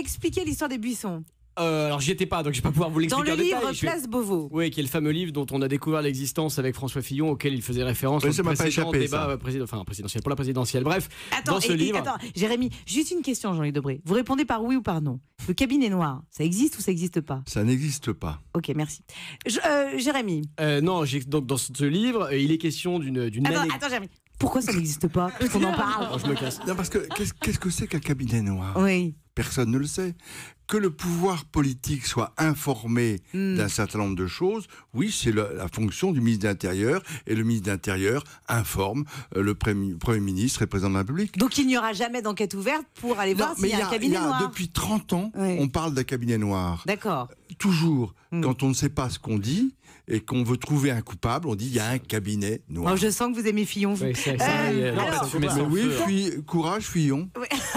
expliquer l'histoire des buissons. Euh, alors j'y étais pas, donc je vais pas pouvoir vous l'expliquer. Dans le livre Place Beauvau. Oui, qui est le fameux livre dont on a découvert l'existence avec François Fillon, auquel il faisait référence. ça m'a pas échappé. Débat euh, Enfin, présidentiel pour la présidentielle. Bref, attends, dans ce livre. attends, Jérémy, juste une question, Jean-Luc Debré. Vous répondez par oui ou par non. Le cabinet noir, ça existe ou ça n'existe pas Ça n'existe pas. Ok, merci. Euh, Jérémy. non, donc dans ce livre, il est question d'une. attends, Jérémy. Pourquoi ça n'existe pas qu'on en parle. je Non, parce que qu'est-ce que c'est qu'un cabinet noir Oui. Personne ne le sait que le pouvoir politique soit informé hmm. d'un certain nombre de choses, oui, c'est la, fonction du ministre de l'Intérieur. Et le ministre de l'Intérieur informe euh, le premier, ministre et le président de la République. Donc il n'y aura jamais d'enquête ouverte pour aller voir s'il y, a un cabinet noir. Depuis 30 ans, on parle d'un cabinet noir. D'accord. Toujours, hmm. quand on ne sait pas ce qu'on dit et qu'on veut trouver un coupable, on dit il y a un cabinet noir. je sens que vous aimez Fillon. Oui, euh, courage Fillon. Oui.